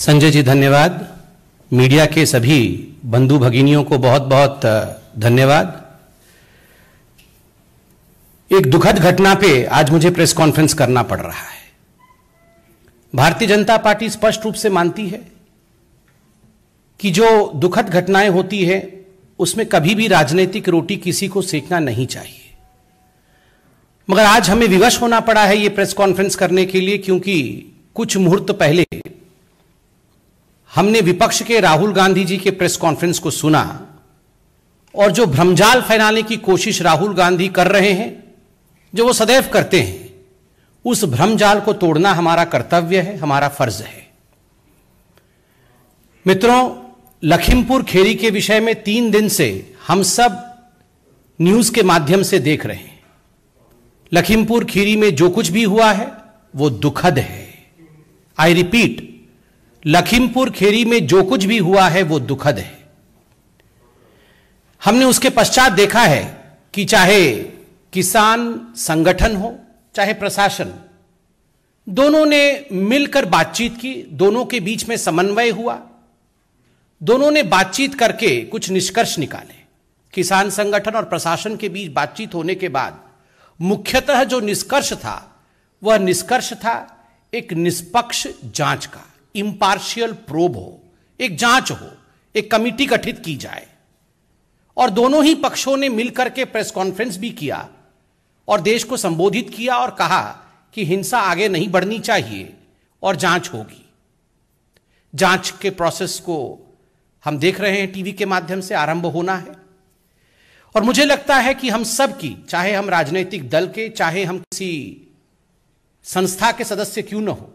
संजय जी धन्यवाद मीडिया के सभी बंधु भगिनियों को बहुत बहुत धन्यवाद एक दुखद घटना पे आज मुझे प्रेस कॉन्फ्रेंस करना पड़ रहा है भारतीय जनता पार्टी स्पष्ट रूप से मानती है कि जो दुखद घटनाएं होती है उसमें कभी भी राजनीतिक रोटी किसी को सेकना नहीं चाहिए मगर आज हमें विवश होना पड़ा है ये प्रेस कॉन्फ्रेंस करने के लिए क्योंकि कुछ मुहूर्त पहले हमने विपक्ष के राहुल गांधी जी के प्रेस कॉन्फ्रेंस को सुना और जो भ्रमजाल फैलाने की कोशिश राहुल गांधी कर रहे हैं जो वो सदैव करते हैं उस भ्रमजाल को तोड़ना हमारा कर्तव्य है हमारा फर्ज है मित्रों लखीमपुर खेरी के विषय में तीन दिन से हम सब न्यूज के माध्यम से देख रहे हैं लखीमपुर खीरी में जो कुछ भी हुआ है वो दुखद है आई रिपीट लखीमपुर खेरी में जो कुछ भी हुआ है वो दुखद है हमने उसके पश्चात देखा है कि चाहे किसान संगठन हो चाहे प्रशासन दोनों ने मिलकर बातचीत की दोनों के बीच में समन्वय हुआ दोनों ने बातचीत करके कुछ निष्कर्ष निकाले किसान संगठन और प्रशासन के बीच बातचीत होने के बाद मुख्यतः जो निष्कर्ष था वह निष्कर्ष था एक निष्पक्ष जांच का इम्पार्शियल प्रोब हो एक जांच हो एक कमिटी गठित की जाए और दोनों ही पक्षों ने मिलकर के प्रेस कॉन्फ्रेंस भी किया और देश को संबोधित किया और कहा कि हिंसा आगे नहीं बढ़नी चाहिए और जांच होगी जांच के प्रोसेस को हम देख रहे हैं टीवी के माध्यम से आरंभ होना है और मुझे लगता है कि हम सब की चाहे हम राजनीतिक दल के चाहे हम किसी संस्था के सदस्य क्यों न हो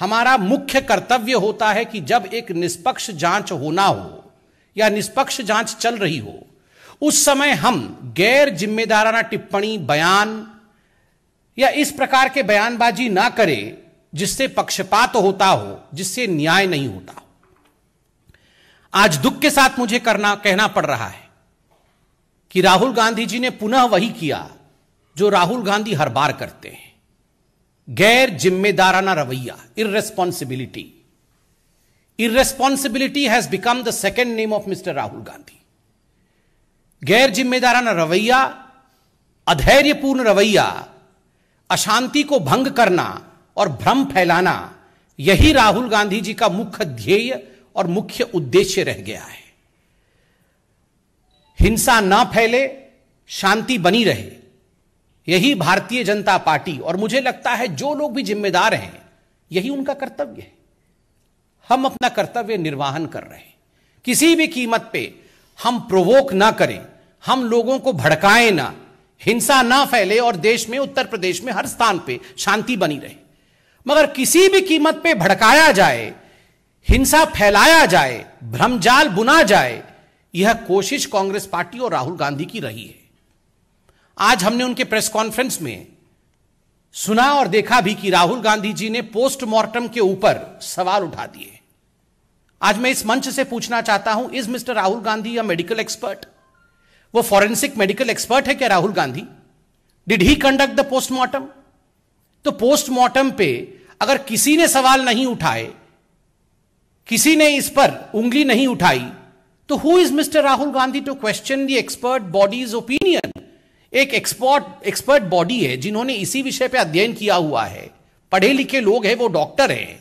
हमारा मुख्य कर्तव्य होता है कि जब एक निष्पक्ष जांच होना हो या निष्पक्ष जांच चल रही हो उस समय हम गैर जिम्मेदाराना टिप्पणी बयान या इस प्रकार के बयानबाजी ना करें जिससे पक्षपात होता हो जिससे न्याय नहीं होता हो आज दुख के साथ मुझे करना कहना पड़ रहा है कि राहुल गांधी जी ने पुनः वही किया जो राहुल गांधी हर बार करते हैं गैर जिम्मेदाराना रवैया irresponsibility irresponsibility has become the second name of mister Rahul Gandhi गैर जिम्मेदाराना रवैया अधैर्यपूर्ण रवैया अशांति को भंग करना और भ्रम फैलाना यही राहुल गांधी जी का मुख्य ध्येय और मुख्य उद्देश्य रह गया है हिंसा ना फैले शांति बनी रहे यही भारतीय जनता पार्टी और मुझे लगता है जो लोग भी जिम्मेदार हैं यही उनका कर्तव्य है हम अपना कर्तव्य निर्वाहन कर रहे हैं किसी भी कीमत पे हम प्रोवोक ना करें हम लोगों को भड़काएं ना हिंसा ना फैले और देश में उत्तर प्रदेश में हर स्थान पे शांति बनी रहे मगर किसी भी कीमत पे भड़काया जाए हिंसा फैलाया जाए भ्रमजाल बुना जाए यह कोशिश कांग्रेस पार्टी और राहुल गांधी की रही है आज हमने उनके प्रेस कॉन्फ्रेंस में सुना और देखा भी कि राहुल गांधी जी ने पोस्टमार्टम के ऊपर सवाल उठा दिए आज मैं इस मंच से पूछना चाहता हूं इज मिस्टर राहुल गांधी या मेडिकल एक्सपर्ट वो फॉरेंसिक मेडिकल एक्सपर्ट है क्या Rahul Gandhi did he conduct the postmortem तो पोस्टमार्टम पे अगर किसी ने सवाल नहीं उठाए किसी ने इस पर उंगली नहीं उठाई तो who is mister Rahul Gandhi to question the expert body's opinion एक एक्सपर्ट एक्सपर्ट बॉडी है जिन्होंने इसी विषय पर अध्ययन किया हुआ है पढ़े लिखे लोग हैं वो डॉक्टर हैं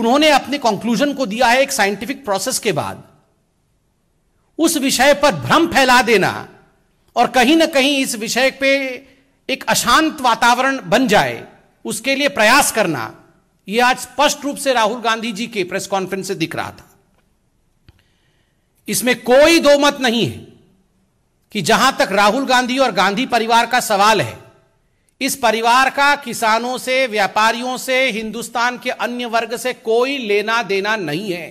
उन्होंने अपने कंक्लूजन को दिया है एक साइंटिफिक प्रोसेस के बाद उस विषय पर भ्रम फैला देना और कहीं ना कहीं इस विषय पे एक अशांत वातावरण बन जाए उसके लिए प्रयास करना यह आज स्पष्ट रूप से राहुल गांधी जी के प्रेस कॉन्फ्रेंस से दिख रहा था इसमें कोई दो मत नहीं है कि जहां तक राहुल गांधी और गांधी परिवार का सवाल है इस परिवार का किसानों से व्यापारियों से हिंदुस्तान के अन्य वर्ग से कोई लेना देना नहीं है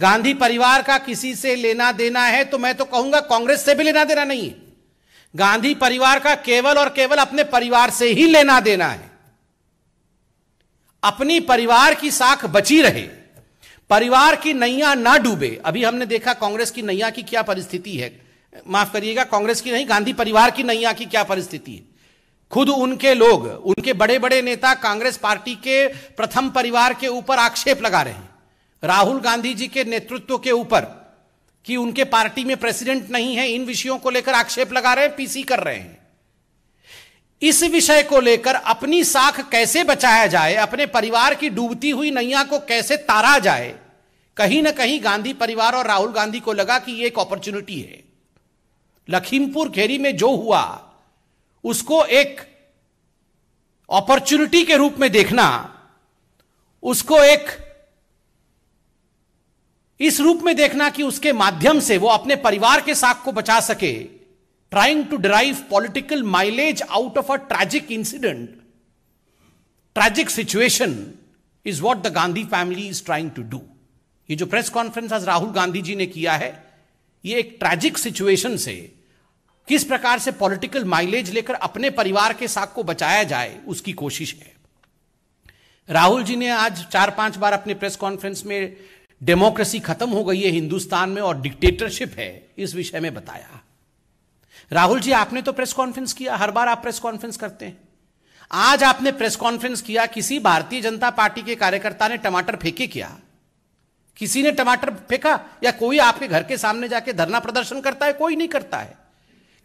गांधी परिवार का किसी से लेना देना है तो मैं तो कहूंगा कांग्रेस से भी लेना देना नहीं है गांधी परिवार का केवल और केवल अपने परिवार से ही लेना देना है अपनी परिवार की साख बची रहे परिवार की नैया ना डूबे अभी हमने देखा कांग्रेस की नैया की क्या परिस्थिति है माफ करिएगा कांग्रेस की नहीं गांधी परिवार की नैया की क्या परिस्थिति है खुद उनके लोग उनके बड़े बड़े नेता कांग्रेस पार्टी के प्रथम परिवार के ऊपर आक्षेप लगा रहे हैं राहुल गांधी जी के नेतृत्व के ऊपर कि उनके पार्टी में प्रेसिडेंट नहीं है इन विषयों को लेकर आक्षेप लगा रहे हैं पीसी कर रहे हैं इस विषय को लेकर अपनी साख कैसे बचाया जाए अपने परिवार की डूबती हुई नैया को कैसे तारा जाए कहीं ना कहीं गांधी परिवार और राहुल गांधी को लगा कि यह एक अपॉर्चुनिटी है लखीमपुर खेरी में जो हुआ उसको एक अपॉर्चुनिटी के रूप में देखना उसको एक इस रूप में देखना कि उसके माध्यम से वो अपने परिवार के साख को बचा सके trying to drive political mileage out of a tragic incident tragic situation is what the Gandhi family is trying to do ये जो प्रेस कॉन्फ्रेंस आज राहुल गांधी जी ने किया है ये एक ट्रैजिक सिचुएशन से किस प्रकार से पॉलिटिकल माइलेज लेकर अपने परिवार के साथ को बचाया जाए उसकी कोशिश है राहुल जी ने आज चार पांच बार अपने प्रेस कॉन्फ्रेंस में डेमोक्रेसी खत्म हो गई है हिंदुस्तान में और डिक्टेटरशिप है इस विषय में बताया राहुल जी आपने तो प्रेस कॉन्फ्रेंस किया हर बार आप प्रेस कॉन्फ्रेंस करते हैं आज आपने प्रेस कॉन्फ्रेंस किया किसी भारतीय जनता पार्टी के कार्यकर्ता ने टमाटर फेंके क्या किसी ने टमाटर फेंका या कोई आपके घर के सामने जाके धरना प्रदर्शन करता है कोई नहीं करता है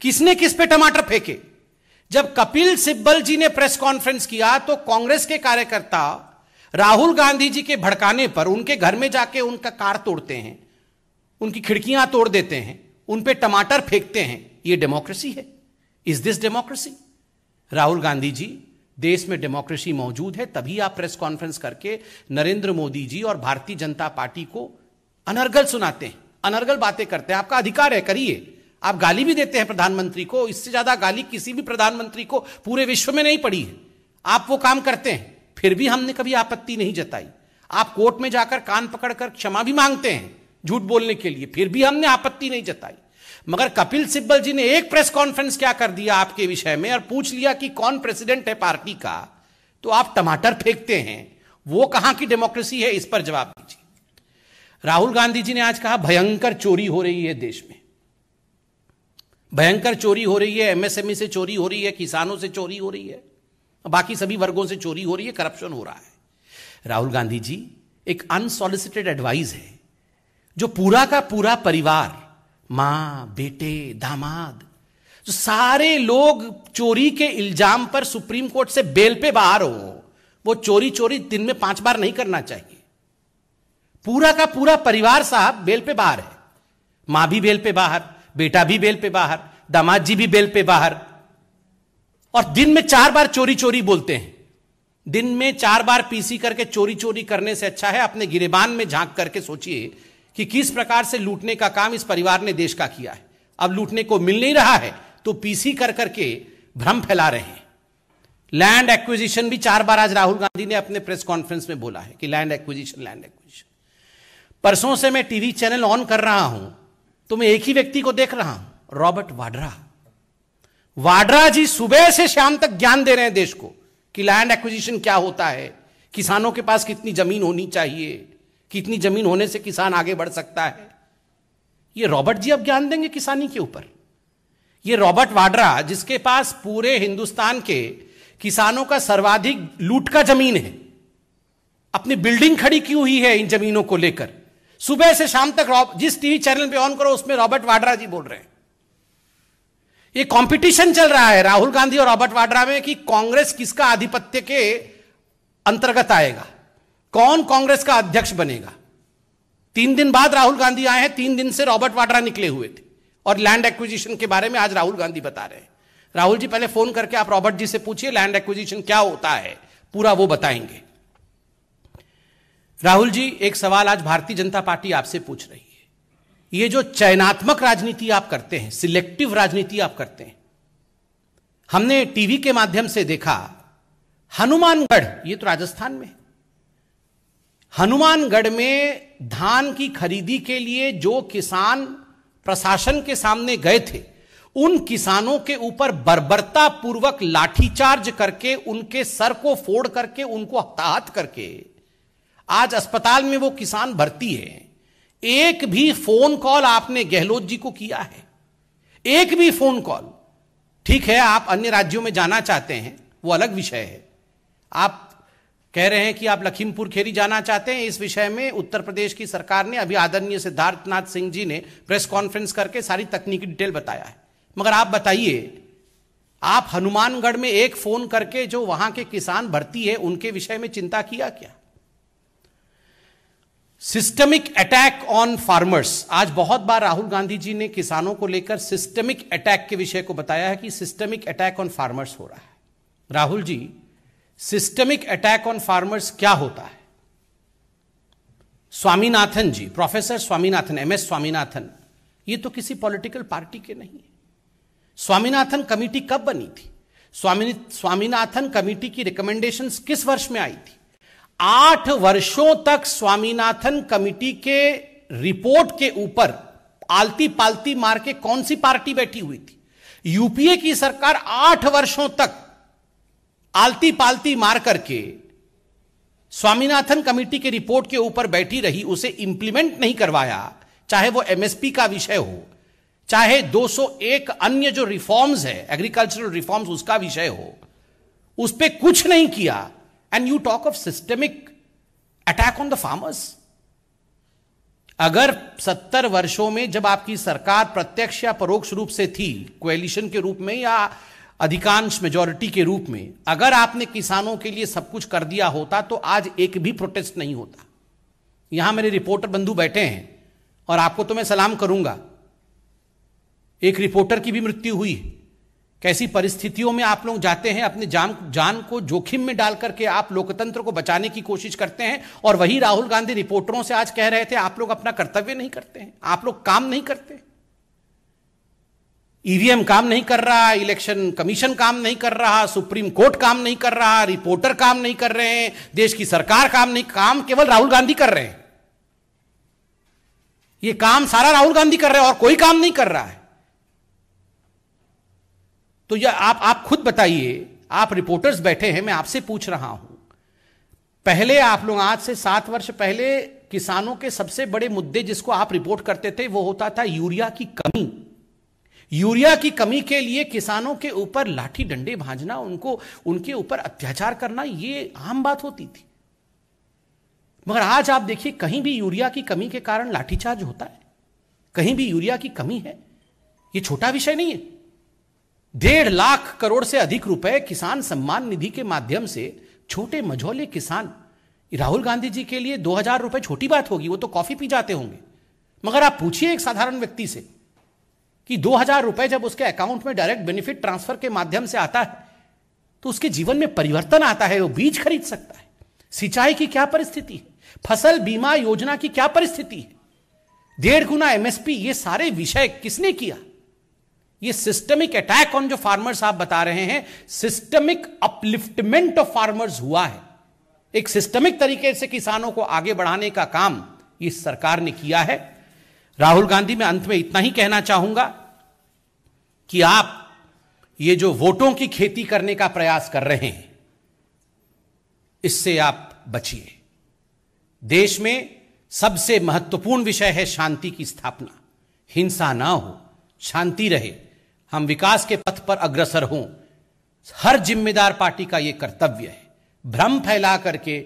किसने किस पे टमाटर फेंके जब कपिल सिब्बल जी ने प्रेस कॉन्फ्रेंस किया तो कांग्रेस के कार्यकर्ता राहुल गांधी जी के भड़काने पर उनके घर में जाके उनका कार तोड़ते हैं उनकी खिड़कियां तोड़ देते हैं उन पे टमाटर फेंकते हैं ये डेमोक्रेसी है is this democracy Rahul Gandhi ji देश में डेमोक्रेसी मौजूद है तभी आप प्रेस कॉन्फ्रेंस करके नरेंद्र मोदी जी और भारतीय जनता पार्टी को अनर्गल सुनाते हैं अनर्गल बातें करते हैं आपका अधिकार है करिए आप गाली भी देते हैं प्रधानमंत्री को इससे ज्यादा गाली किसी भी प्रधानमंत्री को पूरे विश्व में नहीं पड़ी है आप वो काम करते हैं फिर भी हमने कभी आपत्ति नहीं जताई आप कोर्ट में जाकर कान पकड़कर क्षमा भी मांगते हैं झूठ बोलने के लिए फिर भी हमने आपत्ति नहीं जताई मगर कपिल सिब्बल जी ने एक प्रेस कॉन्फ्रेंस क्या कर दिया आपके विषय में और पूछ लिया कि कौन प्रेसिडेंट है पार्टी का तो आप टमाटर फेंकते हैं वो कहां की डेमोक्रेसी है इस पर जवाब दीजिए राहुल गांधी जी ने आज कहा भयंकर चोरी हो रही है देश में भयंकर चोरी हो रही है एमएसएमई e से चोरी हो रही है किसानों से चोरी हो रही है बाकी सभी वर्गों से चोरी हो रही है करप्शन हो रहा है राहुल गांधी जी एक अनसोलिसिटेड एडवाइस है जो पूरा का पूरा परिवार मां बेटे दामाद जो सारे लोग चोरी के इल्जाम पर सुप्रीम कोर्ट से बेल पे बाहर हो वो चोरी चोरी दिन में पांच बार नहीं करना चाहिए पूरा का पूरा परिवार साहब बेल पे बाहर है मां भी बेल पे बाहर बेटा भी बेल पे बाहर दामाद जी भी बेल पे बाहर और दिन में चार बार चोरी चोरी बोलते हैं दिन में चार बार पीसी करके चोरी चोरी करने से अच्छा है अपने गिरेबान में झांक करके सोचिए कि किस प्रकार से लूटने का काम इस परिवार ने देश का किया है अब लूटने को मिल नहीं रहा है तो पीसी कर करके भ्रम फैला रहे हैं लैंड एक्विजिशन भी चार बार आज राहुल गांधी ने अपने प्रेस कॉन्फ्रेंस में बोला है कि लैंड एक्विजिशन लैंड एक्विजिशन परसों से मैं टीवी चैनल ऑन कर रहा हूं तो मैं एक ही व्यक्ति को देख रहा हूं रॉबर्ट वाड्रा वाड्रा जी सुबह से शाम तक ज्ञान दे रहे हैं देश को कि लैंड एक्विजिशन क्या होता है किसानों के पास कितनी जमीन होनी चाहिए कि इतनी जमीन होने से किसान आगे बढ़ सकता है ये रॉबर्ट जी अब ज्ञान देंगे किसानी के ऊपर ये रॉबर्ट वाड्रा जिसके पास पूरे हिंदुस्तान के किसानों का सर्वाधिक लूट का जमीन है अपनी बिल्डिंग खड़ी की हुई है इन जमीनों को लेकर सुबह से शाम तक जिस टीवी चैनल पे ऑन करो उसमें रॉबर्ट वाड्रा जी बोल रहे हैं ये कंपटीशन चल रहा है राहुल गांधी और रॉबर्ट वाड्रा में कि कांग्रेस किसका आधिपत्य के अंतर्गत आएगा कौन कांग्रेस का अध्यक्ष बनेगा तीन दिन बाद राहुल गांधी आए हैं तीन दिन से रॉबर्ट वाड्रा निकले हुए थे और लैंड एक्विजिशन के बारे में आज राहुल गांधी बता रहे हैं राहुल जी पहले फोन करके आप रॉबर्ट जी से पूछिए लैंड एक्विजिशन क्या होता है पूरा वो बताएंगे राहुल जी एक सवाल आज भारतीय जनता पार्टी आपसे पूछ रही है ये जो चयनात्मक राजनीति आप करते हैं सिलेक्टिव राजनीति आप करते हैं हमने टीवी के माध्यम से देखा हनुमानगढ़ ये तो राजस्थान में है हनुमानगढ़ में धान की खरीदी के लिए जो किसान प्रशासन के सामने गए थे उन किसानों के ऊपर बर्बरता पूर्वक लाठीचार्ज करके उनके सर को फोड़ करके उनको हताहत करके आज अस्पताल में वो किसान भर्ती है एक भी फोन कॉल आपने गहलोत जी को किया है एक भी फोन कॉल ठीक है आप अन्य राज्यों में जाना चाहते हैं वो अलग विषय है आप कह रहे हैं कि आप लखीमपुर खेरी जाना चाहते हैं इस विषय में उत्तर प्रदेश की सरकार ने अभी आदरणीय सिद्धार्थनाथ सिंह जी ने प्रेस कॉन्फ्रेंस करके सारी तकनीकी डिटेल बताया है मगर आप बताइए आप हनुमानगढ़ में एक फोन करके जो वहां के किसान भर्ती है उनके विषय में चिंता किया क्या सिस्टमिक अटैक ऑन फार्मर्स आज बहुत बार राहुल गांधी जी ने किसानों को लेकर सिस्टमिक अटैक के विषय को बताया है कि सिस्टमिक अटैक ऑन फार्मर्स हो रहा है Rahul ji systemic attack on farmers क्या होता है Swaminathan ji professor Swaminathan M S Swaminathan ये तो किसी पॉलिटिकल पार्टी के नहीं है स्वामीनाथन कमेटी कब बनी थी स्वामी स्वामीनाथन कमेटी की रिकमेंडेशन किस वर्ष में आई थी आठ वर्षों तक स्वामीनाथन कमेटी के रिपोर्ट के ऊपर आलती पालती मार के कौन सी पार्टी बैठी हुई थी यूपीए की सरकार आठ वर्षों तक आलती पालती मार करके स्वामीनाथन कमेटी के रिपोर्ट के ऊपर बैठी रही उसे इंप्लीमेंट नहीं करवाया चाहे वो एमएसपी का विषय हो चाहे 201 अन्य जो रिफॉर्म्स है एग्रीकल्चरल रिफॉर्म्स उसका विषय हो उस पर कुछ नहीं किया and you talk of systemic attack on the farmers अगर सत्तर वर्षों में जब आपकी सरकार प्रत्यक्ष या परोक्ष रूप से थी क्वेलिशन के रूप में या अधिकांश मेजोरिटी के रूप में अगर आपने किसानों के लिए सब कुछ कर दिया होता तो आज एक भी प्रोटेस्ट नहीं होता यहां मेरे रिपोर्टर बंधु बैठे हैं और आपको तो मैं सलाम करूंगा एक रिपोर्टर की भी मृत्यु हुई कैसी परिस्थितियों में आप लोग जाते हैं अपने जान जान को जोखिम में डाल करके आप लोकतंत्र को बचाने की कोशिश करते हैं और वही राहुल गांधी रिपोर्टरों से आज कह रहे थे आप लोग अपना कर्तव्य नहीं करते हैं आप लोग काम नहीं करते ईवीएम e काम नहीं कर रहा इलेक्शन कमीशन काम नहीं कर रहा सुप्रीम कोर्ट काम नहीं कर रहा रिपोर्टर काम नहीं कर रहे हैं देश की सरकार काम नहीं काम केवल राहुल गांधी कर रहे हैं ये काम सारा राहुल गांधी कर रहे हैं और कोई काम नहीं कर रहा है तो यह आप आप खुद बताइए आप रिपोर्टर्स बैठे हैं मैं आपसे पूछ रहा हूं पहले आप लोग आज से सात वर्ष पहले किसानों के सबसे बड़े मुद्दे जिसको आप रिपोर्ट करते थे वो होता था यूरिया की कमी यूरिया की कमी के लिए किसानों के ऊपर लाठी डंडे भाजना उनको उनके ऊपर अत्याचार करना ये आम बात होती थी मगर आज आप देखिए कहीं भी यूरिया की कमी के कारण लाठीचार्ज होता है कहीं भी यूरिया की कमी है ये छोटा विषय नहीं है डेढ़ लाख करोड़ से अधिक रुपए किसान सम्मान निधि के माध्यम से छोटे मझोले किसान राहुल गांधी जी के लिए दो हजार रुपए छोटी बात होगी वो तो कॉफी पी जाते होंगे मगर आप पूछिए एक साधारण व्यक्ति से कि दो हजार रुपए जब उसके अकाउंट में डायरेक्ट बेनिफिट ट्रांसफर के माध्यम से आता है तो उसके जीवन में परिवर्तन आता है वो बीज खरीद सकता है सिंचाई की क्या परिस्थिति है फसल बीमा योजना की क्या परिस्थिति है डेढ़ गुना एमएसपी ये सारे विषय किसने किया ये सिस्टमिक अटैक ऑन जो फार्मर्स आप बता रहे हैं सिस्टमिक अपलिफ्टमेंट ऑफ फार्मर्स हुआ है एक सिस्टमिक तरीके से किसानों को आगे बढ़ाने का काम इस सरकार ने किया है राहुल गांधी मैं अंत में इतना ही कहना चाहूंगा कि आप ये जो वोटों की खेती करने का प्रयास कर रहे हैं इससे आप बचिए देश में सबसे महत्वपूर्ण विषय है शांति की स्थापना हिंसा ना हो शांति रहे हम विकास के पथ पर अग्रसर हों हर जिम्मेदार पार्टी का यह कर्तव्य है भ्रम फैला करके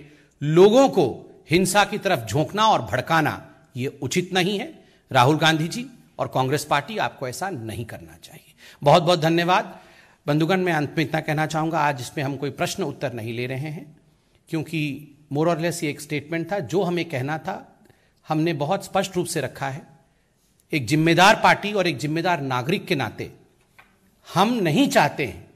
लोगों को हिंसा की तरफ झोंकना और भड़काना यह उचित नहीं है राहुल गांधी जी और कांग्रेस पार्टी आपको ऐसा नहीं करना चाहिए बहुत बहुत धन्यवाद बंधुगण मैं अंत में इतना कहना चाहूँगा आज इसमें हम कोई प्रश्न उत्तर नहीं ले रहे हैं क्योंकि मोर और लेस ये एक स्टेटमेंट था जो हमें कहना था हमने बहुत स्पष्ट रूप से रखा है एक जिम्मेदार पार्टी और एक जिम्मेदार नागरिक के नाते हम नहीं चाहते हैं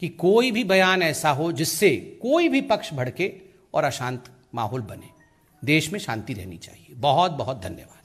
कि कोई भी बयान ऐसा हो जिससे कोई भी पक्ष भड़के और अशांत माहौल बने देश में शांति रहनी चाहिए बहुत बहुत धन्यवाद